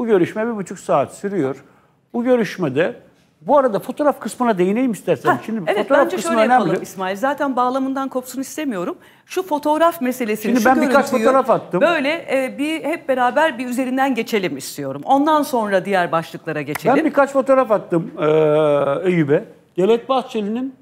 Bu görüşme bir buçuk saat sürüyor. Bu görüşmede bu arada fotoğraf kısmına değineyim istersen. Ha, Şimdi evet, fotoğraf bence kısmı şöyle önemli. yapalım İsmail. Zaten bağlamından kopsun istemiyorum. Şu fotoğraf meselesini, Şimdi ben birkaç fotoğraf attım. Böyle e, bir hep beraber bir üzerinden geçelim istiyorum. Ondan sonra diğer başlıklara geçelim. Ben birkaç fotoğraf attım e, Eyüp'e. Devlet Bahçeli'nin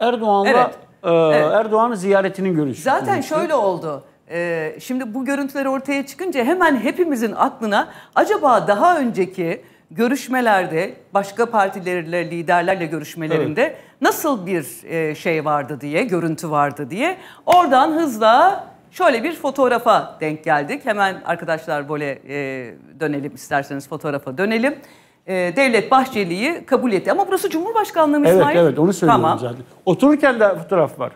Erdoğan'la evet, e, evet. Erdoğan'ı ziyaretinin görüşü. Zaten görüşü. şöyle oldu. Ee, şimdi bu görüntüler ortaya çıkınca hemen hepimizin aklına acaba daha önceki görüşmelerde başka partilerle liderlerle görüşmelerinde evet. nasıl bir e, şey vardı diye görüntü vardı diye oradan hızla şöyle bir fotoğrafa denk geldik. Hemen arkadaşlar böyle e, dönelim isterseniz fotoğrafa dönelim. E, Devlet Bahçeli'yi kabul etti ama burası Cumhurbaşkanlığı mı Evet İsmail? evet onu söylüyorum tamam. zaten. Otururken de fotoğraf var.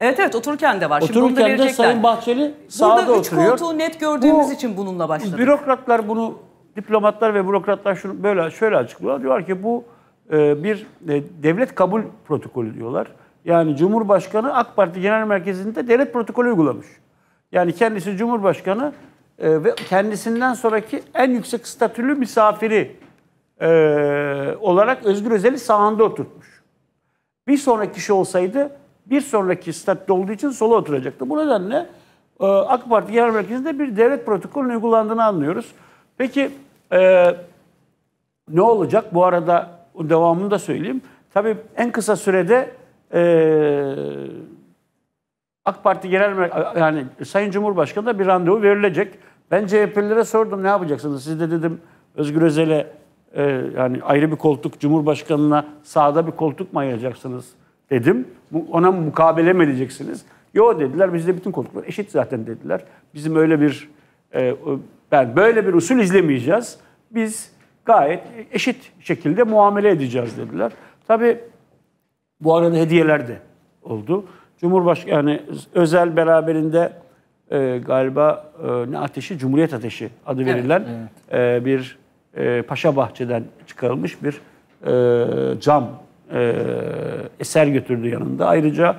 Evet evet otururken de var. Otururken Şimdi bunu da de Sayın Bahçeli sağda Burada üç oturuyor. koltuğu net gördüğümüz Bu, için bununla başladık. Bürokratlar bunu, diplomatlar ve bürokratlar şunu böyle şöyle açıklıyorlar. Diyorlar ki bu e, bir e, devlet kabul protokolü diyorlar. Yani Cumhurbaşkanı AK Parti Genel Merkezi'nde devlet protokolü uygulamış. Yani kendisi Cumhurbaşkanı e, ve kendisinden sonraki en yüksek statülü misafiri e, olarak Özgür Özel'i sahanda oturtmuş. Bir sonraki kişi olsaydı bir sonraki statta olduğu için sola oturacaktı. Bu nedenle e, AK Parti Genel Merkezi'nde bir devlet protokolünün uygulandığını anlıyoruz. Peki e, ne olacak? Bu arada devamını da söyleyeyim. Tabii en kısa sürede e, AK Parti Genel Merkezi, yani Sayın Cumhurbaşkanı da bir randevu verilecek. Ben CHP'lilere sordum ne yapacaksınız? Siz de dedim Özgür Özel'e e, yani ayrı bir koltuk, Cumhurbaşkanı'na sağda bir koltuk mu ayıracaksınız? dedim. Ona mukabele mi edeceksiniz? Yo dediler. Bizde bütün koltuklar eşit zaten dediler. Bizim öyle bir e, ben yani böyle bir usul izlemeyeceğiz. Biz gayet eşit şekilde muamele edeceğiz dediler. Tabii bu arada hediyeler de oldu. Cumhurbaşkanı yani özel beraberinde e, galiba e, ne ateşi? Cumhuriyet ateşi adı evet, verilen evet. E, bir e, Paşa Bahçe'den çıkarılmış bir e, cam e, eser götürdü yanında. Ayrıca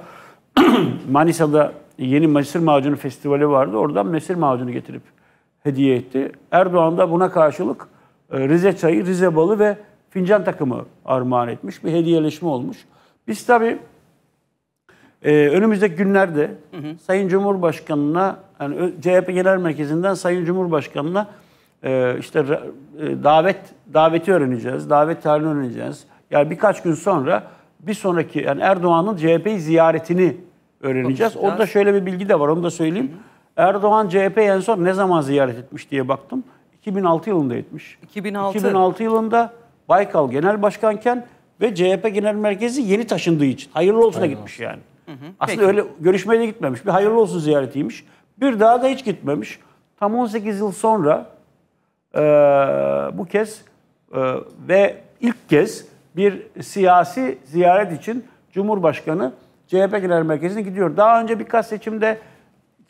Manisa'da yeni Mesir Macunu Festivali vardı. Oradan Mesir Macunu getirip hediye etti. Erdoğan da buna karşılık e, Rize çayı, Rize balı ve fincan takımı armağan etmiş. Bir hediyeleşme olmuş. Biz tabii e, önümüzdeki günlerde hı hı. Sayın Cumhurbaşkanı'na, yani CHP Genel Merkezi'nden Sayın Cumhurbaşkanı'na e, işte e, davet daveti öğreneceğiz, davet tarihini öğreneceğiz. Yani birkaç gün sonra bir sonraki yani Erdoğan'ın CHP ziyaretini öğreneceğiz. Orada şöyle bir bilgi de var onu da söyleyeyim. Erdoğan CHP en son ne zaman ziyaret etmiş diye baktım. 2006 yılında etmiş. 2006. 2006 yılında Baykal Genel Başkanken ve CHP Genel Merkezi yeni taşındığı için hayırlı olsuna hayırlı gitmiş yani. Hı hı. Aslında Peki. öyle görüşmeye de gitmemiş. Bir hayırlı olsun ziyaretiymiş. Bir daha da hiç gitmemiş. Tam 18 yıl sonra e, bu kez e, ve ilk kez bir siyasi ziyaret için Cumhurbaşkanı CHP Genel Merkezi'ne gidiyor. Daha önce birkaç seçimde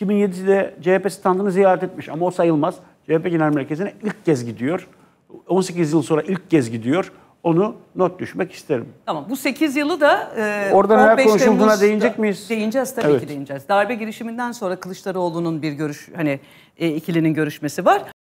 2007'de CHP standını ziyaret etmiş ama o sayılmaz. CHP Genel Merkezi'ne ilk kez gidiyor. 18 yıl sonra ilk kez gidiyor. Onu not düşmek isterim. Tamam bu 8 yılı da e, Orada neler konuşulduğuna Temmuz'da değinecek miyiz? Değineceğiz tabii evet. ki değineceğiz. Darbe girişiminden sonra Kılıçdaroğlu'nun bir görüş hani e, ikilinin görüşmesi var.